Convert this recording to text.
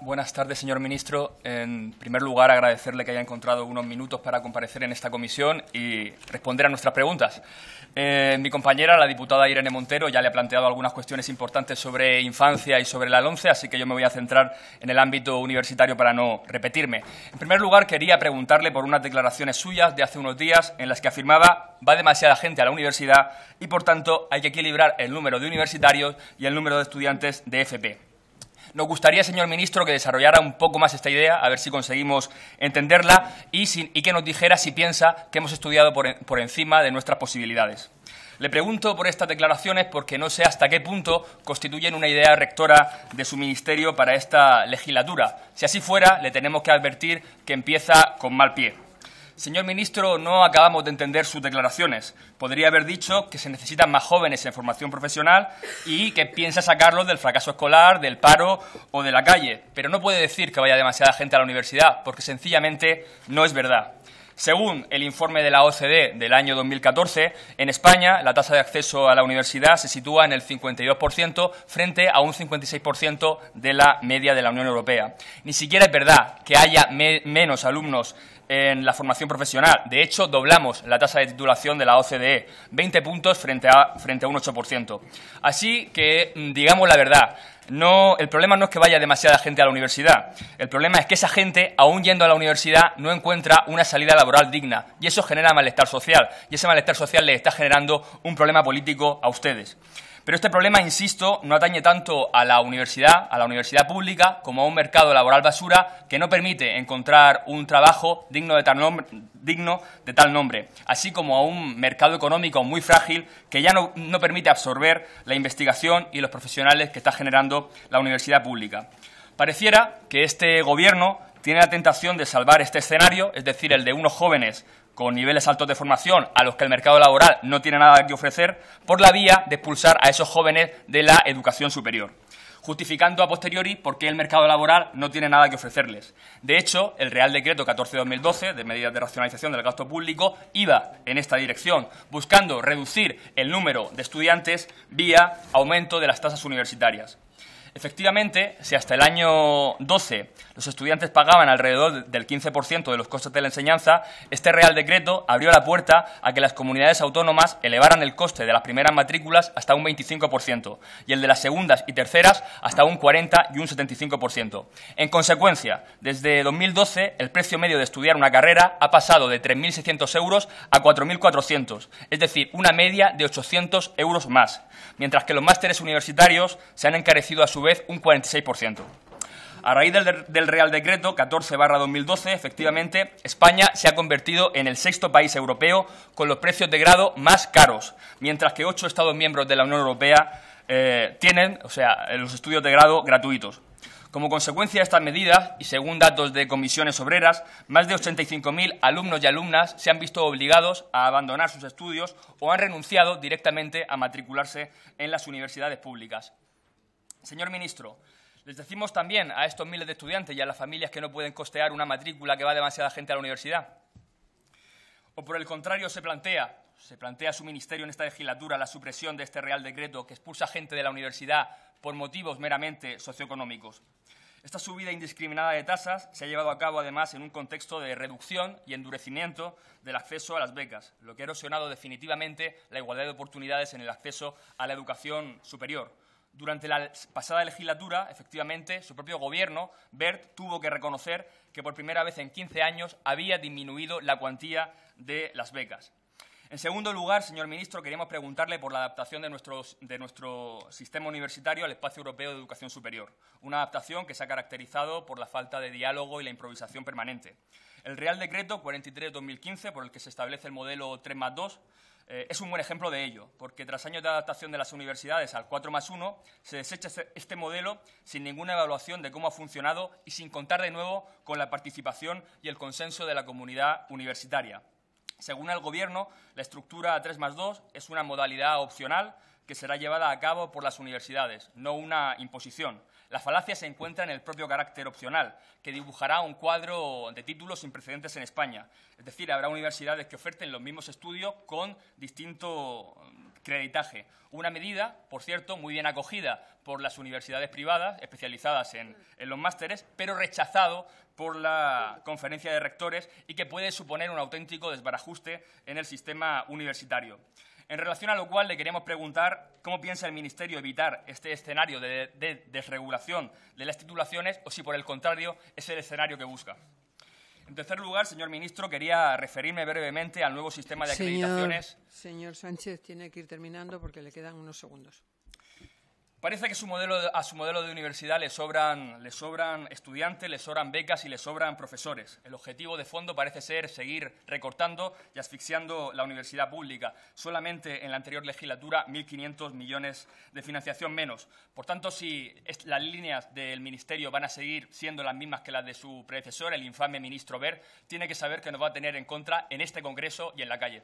Buenas tardes, señor ministro. En primer lugar, agradecerle que haya encontrado unos minutos para comparecer en esta comisión y responder a nuestras preguntas. Eh, mi compañera, la diputada Irene Montero, ya le ha planteado algunas cuestiones importantes sobre infancia y sobre la LONCE, así que yo me voy a centrar en el ámbito universitario para no repetirme. En primer lugar, quería preguntarle por unas declaraciones suyas de hace unos días en las que afirmaba va demasiada gente a la universidad y, por tanto, hay que equilibrar el número de universitarios y el número de estudiantes de FP. Nos gustaría, señor ministro, que desarrollara un poco más esta idea, a ver si conseguimos entenderla y, que nos dijera si piensa que hemos estudiado por encima de nuestras posibilidades. Le pregunto por estas declaraciones porque no sé hasta qué punto constituyen una idea rectora de su ministerio para esta legislatura. Si así fuera, le tenemos que advertir que empieza con mal pie. Señor ministro, no acabamos de entender sus declaraciones. Podría haber dicho que se necesitan más jóvenes en formación profesional y que piensa sacarlos del fracaso escolar, del paro o de la calle. Pero no puede decir que vaya demasiada gente a la universidad, porque sencillamente no es verdad. Según el informe de la OCDE del año 2014, en España la tasa de acceso a la universidad se sitúa en el 52% frente a un 56% de la media de la Unión Europea. Ni siquiera es verdad que haya menos alumnos en la formación profesional. De hecho, doblamos la tasa de titulación de la OCDE, 20 puntos frente a, frente a un 8%. Así que, mm, digamos la verdad, no, el problema no es que vaya demasiada gente a la universidad, el problema es que esa gente, aún yendo a la universidad, no encuentra una salida laboral digna y eso genera malestar social y ese malestar social le está generando un problema político a ustedes. Pero este problema, insisto, no atañe tanto a la universidad, a la universidad pública, como a un mercado laboral basura que no permite encontrar un trabajo digno de tal nombre, así como a un mercado económico muy frágil que ya no permite absorber la investigación y los profesionales que está generando la universidad pública. Pareciera que este Gobierno tiene la tentación de salvar este escenario, es decir, el de unos jóvenes con niveles altos de formación a los que el mercado laboral no tiene nada que ofrecer, por la vía de expulsar a esos jóvenes de la educación superior justificando a posteriori por qué el mercado laboral no tiene nada que ofrecerles. De hecho, el Real Decreto 14-2012 de medidas de racionalización del gasto público iba en esta dirección, buscando reducir el número de estudiantes vía aumento de las tasas universitarias. Efectivamente, si hasta el año 12 los estudiantes pagaban alrededor del 15% de los costes de la enseñanza, este Real Decreto abrió la puerta a que las comunidades autónomas elevaran el coste de las primeras matrículas hasta un 25% y el de las segundas y terceras hasta un 40 y un 75%. En consecuencia, desde 2012 el precio medio de estudiar una carrera ha pasado de 3.600 euros a 4.400, es decir, una media de 800 euros más, mientras que los másteres universitarios se han encarecido a su vez un 46%. A raíz del, Real Decreto 14-2012, efectivamente, España se ha convertido en el sexto país europeo con los precios de grado más caros, mientras que ocho Estados miembros de la Unión Europea eh, tienen, o sea, eh, los estudios de grado gratuitos. Como consecuencia de estas medidas, y según datos de comisiones obreras, más de 85.000 alumnos y alumnas se han visto obligados a abandonar sus estudios o han renunciado directamente a matricularse en las universidades públicas. Señor ministro, les decimos también a estos miles de estudiantes y a las familias que no pueden costear una matrícula que va demasiada gente a la universidad. O por el contrario, se plantea, se plantea su ministerio en esta legislatura la supresión de este Real Decreto que expulsa gente de la universidad por motivos meramente socioeconómicos. Esta subida indiscriminada de tasas se ha llevado a cabo, además, en un contexto de reducción y endurecimiento del acceso a las becas, lo que ha erosionado definitivamente la igualdad de oportunidades en el acceso a la educación superior durante la pasada legislatura, efectivamente, su propio gobierno, BERT, tuvo que reconocer que por primera vez en 15 años había disminuido la cuantía de las becas. En segundo lugar, señor ministro, queríamos preguntarle por la adaptación de, de nuestro sistema universitario al espacio europeo de educación superior, una adaptación que se ha caracterizado por la falta de diálogo y la improvisación permanente. El Real Decreto 43-2015, por el que se establece el modelo 3 más 2, eh, es un buen ejemplo de ello, porque tras años de adaptación de las universidades al 4 más 1, se desecha este, este modelo sin ninguna evaluación de cómo ha funcionado y sin contar de nuevo con la participación y el consenso de la comunidad universitaria. Según el Gobierno, la estructura 3 más 2 es una modalidad opcional que será llevada a cabo por las universidades, no una imposición. La falacia se encuentra en el propio carácter opcional, que dibujará un cuadro de títulos sin precedentes en España. Es decir, habrá universidades que oferten los mismos estudios con distinto, creditaje. Una medida, por cierto, muy bien acogida por las universidades privadas especializadas en, los másteres, pero rechazado por la conferencia de rectores y que puede suponer un auténtico desbarajuste en el sistema universitario. En relación a lo cual le queremos preguntar cómo piensa el Ministerio evitar este escenario de desregulación de las titulaciones o si por el contrario es el escenario que busca. En tercer lugar, señor ministro, quería referirme brevemente al nuevo sistema de acreditaciones. Señor, señor Sánchez, tiene que ir terminando porque le quedan unos segundos. Parece que a su modelo de universidad le sobran, estudiantes, le sobran becas y le sobran profesores. El objetivo de fondo parece ser seguir recortando y asfixiando la universidad pública. Solamente en la anterior legislatura, 1.500 millones de financiación menos. Por tanto, si las líneas del Ministerio van a seguir siendo las mismas que las de su predecesor, el infame ministro Ver, tiene que saber que nos va a tener en contra en este Congreso y en la calle.